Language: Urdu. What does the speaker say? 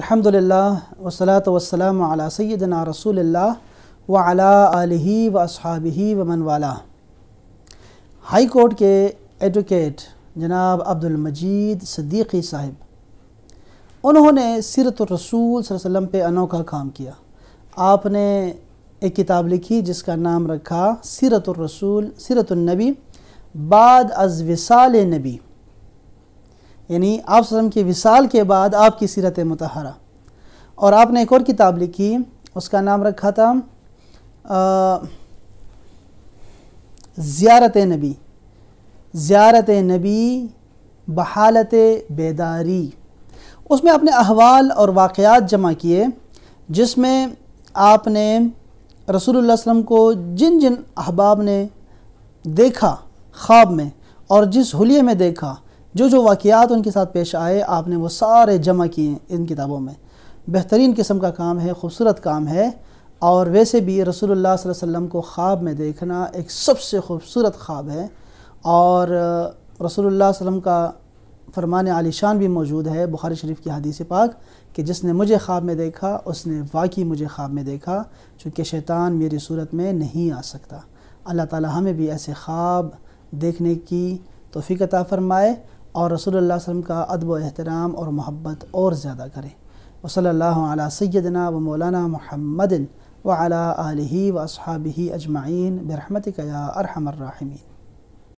الحمد للہ وسلاۃ وسلم علیہ رسول اللہ و اعلیٰ علیہ و والا و منوالا ہائی کورٹ کے ایڈوکیٹ جناب عبد المجید صدیقی صاحب انہوں نے سیرت الرسول علیہ وسلم پہ انوکھا کام کیا آپ نے ایک کتاب لکھی جس کا نام رکھا سیرت الرسول سیرت النبی بعد از وصال نبی یعنی آپ وسلم کی وصال کے بعد آپ کی سیرت متحرہ اور آپ نے ایک اور کتاب لکھی اس کا نام رکھا تھا زیارت نبی زیارت نبی بحالت بیداری اس میں آپ نے احوال اور واقعات جمع کیے جس میں آپ نے رسول اللہ علیہ وسلم کو جن جن احباب نے دیکھا خواب میں اور جس حلیے میں دیکھا جو جو واقعات ان کے ساتھ پیش آئے آپ نے وہ سارے جمع کیے ان کتابوں میں بہترین قسم کا کام ہے خوبصورت کام ہے اور ویسے بھی رسول اللہ صلی اللہ علیہ وسلم کو خواب میں دیکھنا ایک سب سے خوبصورت خواب ہے اور رسول اللہ صلی اللہ علیہ وسلم کا فرمان علی شان بھی موجود ہے بخاری شریف کی حدیث پاک کہ جس نے مجھے خواب میں دیکھا اس نے واقعی مجھے خواب میں دیکھا چونکہ شیطان میری صورت میں نہیں آ سکتا اللہ تعالی ہمیں بھی ایسے خواب دیکھنے کی توفیق عطا فرمائے اور رسول اللہ علیہ وسلم کا ادب و احترام اور محبت اور زیادہ کریں وصل اللہ علیہ سیدنا و مولانا محمد وعلی آلہ و اصحابہ اجمعین برحمتک یا ارحم الراحمین